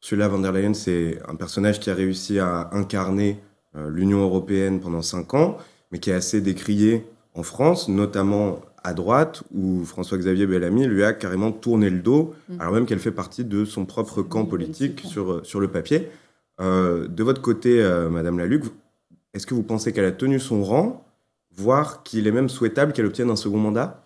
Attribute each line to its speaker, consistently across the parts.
Speaker 1: Celui-là, Van der Leyen, c'est un personnage qui a réussi à incarner euh, l'Union européenne pendant cinq ans, mais qui est assez décrié en France, notamment à droite, où François-Xavier Bellamy lui a carrément tourné le dos, mm. alors même qu'elle fait partie de son propre camp politique euh, sur, le papier. Euh, de votre côté, Madame Laluc, est-ce que vous pensez qu'elle a tenu son rang, voire qu'il est même souhaitable qu'elle obtienne un second mandat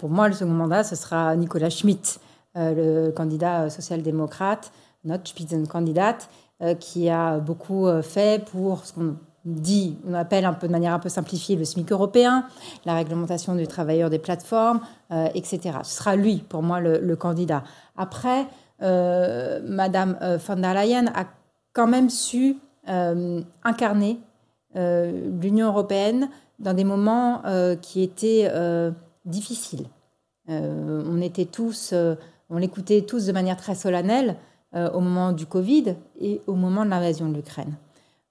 Speaker 2: pour moi, le second mandat, ce sera Nicolas Schmitt, le candidat social-démocrate, notre Spitzenkandidat, euh, qui a beaucoup euh, fait pour ce qu'on dit, on appelle un peu de manière un peu simplifiée le SMIC européen, la réglementation du travailleur des plateformes, euh, etc. Ce sera lui, pour moi, le, candidat. Après, Mme Madame von der Leyen a quand même su incarner l'Union européenne dans des moments qui étaient difficiles. on était tous, on l'écoutait tous de manière très solennelle. Euh, au moment du Covid et au moment de l'invasion de l'Ukraine.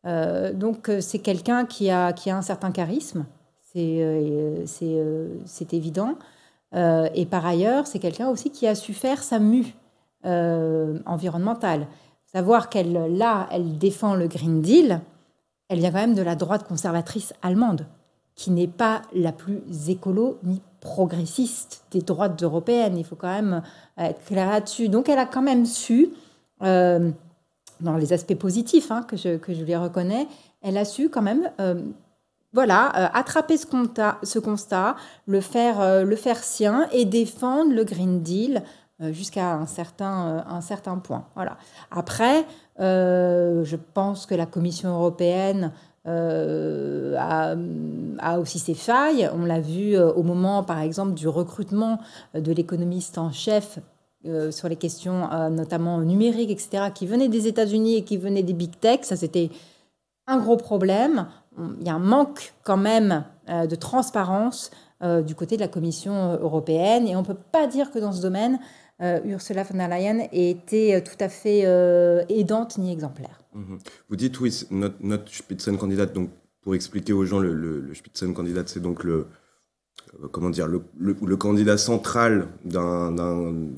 Speaker 2: Euh, donc euh, c'est quelqu'un qui a, qui a un certain charisme, c'est évident. et par ailleurs, c'est quelqu'un aussi qui a su faire sa mue environnementale. Savoir qu'elle, là, elle défend le Green Deal, elle vient quand même de la droite conservatrice allemande, qui n'est pas la plus écolo ni progressiste des droites européennes. Il faut quand même être clair là-dessus. Donc elle a quand même su euh, dans les aspects positifs hein, que, je, lui reconnais, elle a su quand même euh, voilà, euh, attraper ce constat, constat le, faire, le faire sien et défendre le Green Deal jusqu'à un certain, un certain point. Voilà. Après, je pense que la Commission européenne a, a, aussi ses failles. On l'a vu au moment, par exemple, du recrutement de l'économiste en chef euh, sur les questions euh, notamment numériques, etc., qui venaient des États-Unis et qui venaient des big tech. Ça, c'était un gros problème. Il y a un manque quand même euh, de transparence du côté de la Commission européenne. Et on ne peut pas dire que dans ce domaine, Ursula von der Leyen ait été tout à fait aidante ni exemplaire.
Speaker 1: Mm-hmm. Vous dites, oui, notre, Spitzenkandidat, donc pour expliquer aux gens, le, le Spitzenkandidat, c'est donc le, euh, comment dire, le, candidat central d'un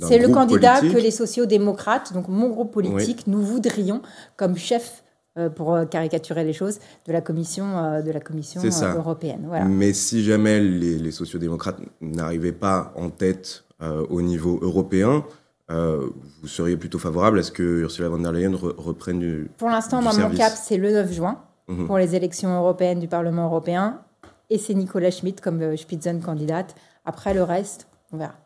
Speaker 1: C'est le candidat que les
Speaker 2: sociodémocrates, donc mon groupe politique, nous voudrions comme chef euh, pour euh, caricaturer les choses, de la Commission, de la commission européenne.
Speaker 1: Mais si jamais les, sociaux sociodémocrates n'arrivaient pas en tête au niveau européen, vous seriez plutôt favorable à ce que Ursula von der Leyen reprenne du. Pour l'instant, mon cap,
Speaker 2: c'est le 9 juin mhm. pour les élections européennes du Parlement européen et c'est Nicolas Schmitt comme euh, Spitzenkandidat. Après le reste, on verra.